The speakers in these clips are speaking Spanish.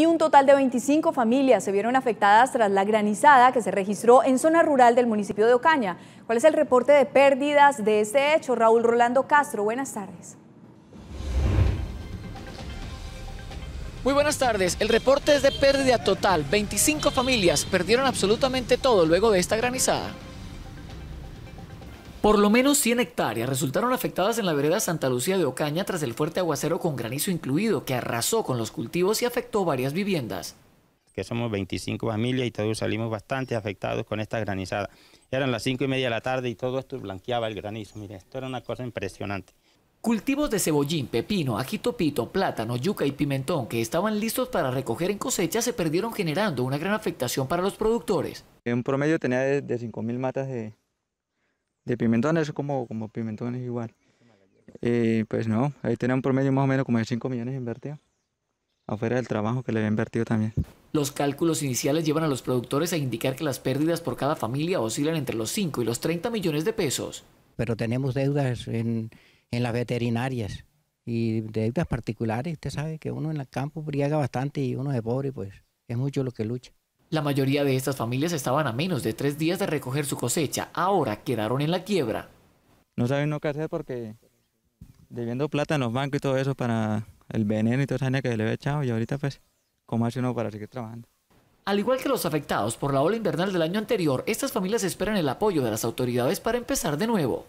Y un total de 25 familias se vieron afectadas tras la granizada que se registró en zona rural del municipio de Ocaña. ¿Cuál es el reporte de pérdidas de este hecho? Raúl Rolando Castro, buenas tardes. Muy buenas tardes. El reporte es de pérdida total. 25 familias perdieron absolutamente todo luego de esta granizada. Por lo menos 100 hectáreas resultaron afectadas en la vereda Santa Lucía de Ocaña tras el fuerte aguacero con granizo incluido que arrasó con los cultivos y afectó varias viviendas. Que somos 25 familias y todos salimos bastante afectados con esta granizada. Eran las 5 y media de la tarde y todo esto blanqueaba el granizo. Mire, esto era una cosa impresionante. Cultivos de cebollín, pepino, pito, plátano, yuca y pimentón que estaban listos para recoger en cosecha se perdieron generando una gran afectación para los productores. En promedio tenía de, de 5.000 matas de, de pimentones, como, como pimentones igual. Eh, pues no, ahí tenía un promedio más o menos como de 5 millones invertido, afuera del trabajo que le había invertido también. Los cálculos iniciales llevan a los productores a indicar que las pérdidas por cada familia oscilan entre los 5 y los 30 millones de pesos. Pero tenemos deudas en, las veterinarias y deudas particulares. Usted sabe que uno en el campo briaga bastante y uno es pobre, pues es mucho lo que lucha. La mayoría de estas familias estaban a menos de tres días de recoger su cosecha, ahora quedaron en la quiebra. No saben no qué hacer porque debiendo plata en los bancos y todo eso para el veneno y toda esa que le había echado y ahorita pues cómo hace uno para seguir trabajando. Al igual que los afectados por la ola invernal del año anterior, estas familias esperan el apoyo de las autoridades para empezar de nuevo.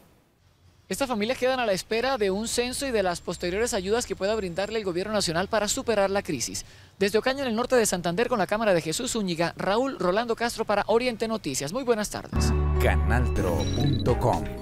Estas familias quedan a la espera de un censo y de las posteriores ayudas que pueda brindarle el gobierno nacional para superar la crisis. Desde Ocaña, en el norte de Santander, con la cámara de Jesús Úñiga, Raúl Rolando Castro para Oriente Noticias. Muy buenas tardes. Canaltro.com